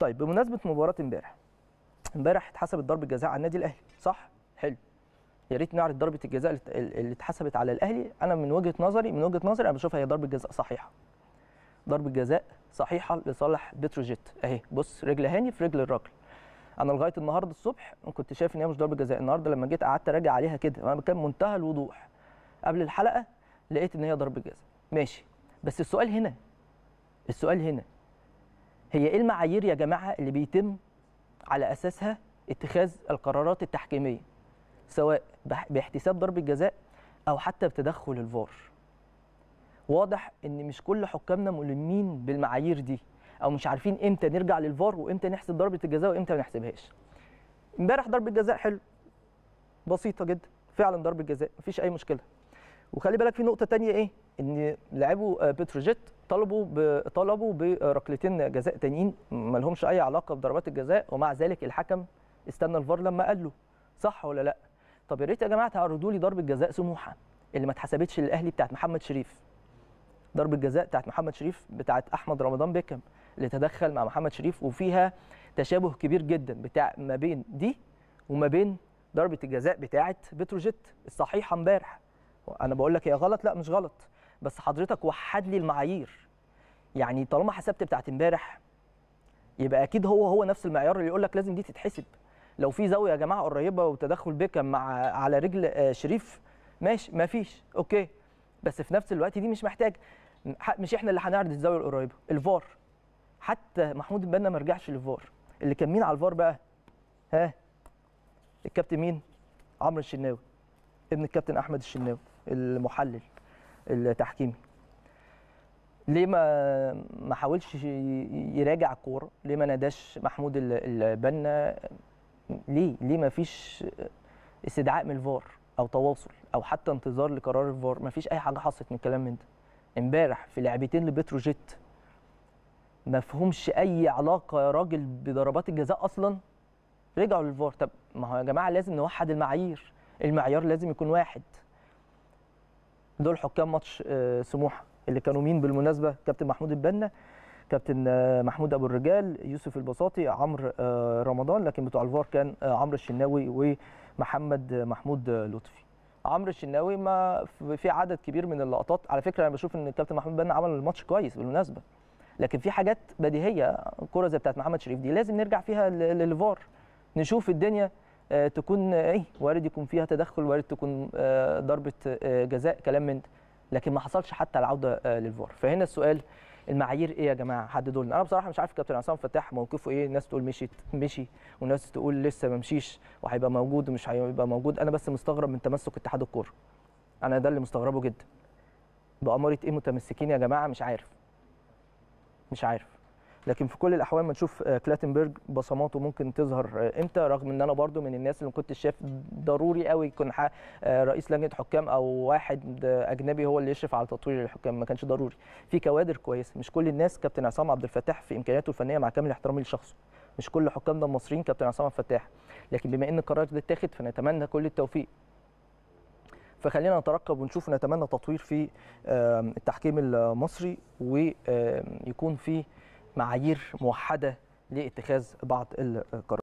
طيب بمناسبه مباراه امبارح امبارح اتحسبت ضربه جزاء على النادي الاهلي صح حلو يا ريت نعرض ضربه الجزاء اللي اتحسبت على الاهلي انا من وجهه نظري من وجهه نظري انا بشوفها هي ضربه جزاء صحيحه ضربه جزاء صحيحه لصالح بتروجيت اهي بص رجل هاني في رجل الراجل انا لغايه النهارده الصبح كنت شايف ان هي مش ضربه جزاء النهارده لما جيت قعدت اراجع عليها كده وانا كان منتهى الوضوح قبل الحلقه لقيت ان هي ضربه جزاء ماشي بس السؤال هنا السؤال هنا هي ايه المعايير يا جماعه اللي بيتم على اساسها اتخاذ القرارات التحكيميه سواء باحتساب ضربه جزاء او حتى بتدخل الفار واضح ان مش كل حكامنا ملمين بالمعايير دي او مش عارفين امتى نرجع للفار وامتى نحسب ضربه الجزاء وامتى ما نحسبهاش امبارح ضربه جزاء حلو بسيطه جدا فعلا ضربه جزاء مفيش اي مشكله وخلي بالك في نقطه تانية ايه ان لاعبو آه، بتروجيت طلبوا طلبوا بركلتين جزاء تانيين ما لهمش اي علاقه بضربات الجزاء ومع ذلك الحكم استنى الفار لما قال له صح ولا لا طب يا ريت يا جماعه تعرضوا لي ضربه جزاء سموحه اللي ما اتحسبتش للاهلي بتاعت محمد شريف ضربه جزاء بتاعت محمد شريف بتاعت احمد رمضان بيكم اللي تدخل مع محمد شريف وفيها تشابه كبير جدا بتاع ما بين دي وما بين ضربه الجزاء بتاعه بتروجيت الصحيحه امبارح انا بقول لك هي غلط لا مش غلط بس حضرتك وحد لي المعايير يعني طالما حسبت بتاعت امبارح يبقى اكيد هو هو نفس المعيار اللي يقول لك لازم دي تتحسب لو في زاويه يا جماعه قريبه وتدخل بيكم مع على رجل آه، شريف ماشي ما فيش اوكي بس في نفس الوقت دي مش محتاج مش احنا اللي هنعرض الزاويه القريبه الفار حتى محمود البنا ما رجعش للفار اللي كان مين على الفار بقى ها الكابتن مين عمرو الشناوي ابن الكابتن احمد الشناوي المحلل التحكيمي ليه ما ما حاولش يراجع الكوره ليه ما ناداش محمود البنا ليه ليه ما فيش استدعاء من الفار او تواصل او حتى انتظار لقرار الفار ما فيش اي حاجه حصلت من الكلام من ده امبارح في لعبتين لبتروجيت ما فيهمش اي علاقه يا راجل بضربات الجزاء اصلا رجعوا للفار طب ما هو يا جماعه لازم نوحد المعايير المعيار لازم يكون واحد دول حكام ماتش آه، سموحه اللي كانوا مين بالمناسبه كابتن محمود البنا كابتن آه، محمود ابو الرجال يوسف البساطي عمرو آه، رمضان لكن بتوع الفار كان عمرو الشناوي ومحمد محمود لطفي عمرو الشناوي ما في عدد كبير من اللقطات على فكره انا بشوف ان الكابتن محمود البنا عمل الماتش كويس بالمناسبه لكن في حاجات بديهيه كره زي بتاعت محمد شريف دي لازم نرجع فيها للفار نشوف الدنيا آه، تكون آه، ايه وارد يكون فيها تدخل وارد تكون آه، ضربه جزاء كلام من ده لكن ما حصلش حتى العوده للفار فهنا السؤال المعايير ايه يا جماعه حددوا لنا انا بصراحه مش عارف كابتن عصام فتاح موقفه ايه الناس تقول مشي مشي وناس تقول لسه ما مشيش وهيبقى موجود ومش هيبقى موجود انا بس مستغرب من تمسك اتحاد الكوره انا ده اللي مستغربه جدا بأمارة ايه متمسكين يا جماعه مش عارف مش عارف لكن في كل الاحوال ما نشوف آه، كلاتنبرج بصماته ممكن تظهر آه، امتى رغم ان انا برضو من الناس اللي ما كنتش شايف ضروري قوي يكون آه، رئيس لجنه حكام او واحد اجنبي هو اللي يشرف على تطوير الحكام ما كانش ضروري في كوادر كويسه مش كل الناس كابتن عصام عبد الفتاح في امكانياته الفنيه مع كامل احترامي لشخصه مش كل حكامنا المصريين كابتن عصام الفتاح لكن بما ان القرار ده اتاخد فنتمنى كل التوفيق فخلينا نترقب ونشوف ونتمنى تطوير في التحكيم المصري ويكون فيه معايير موحده لاتخاذ بعض القرارات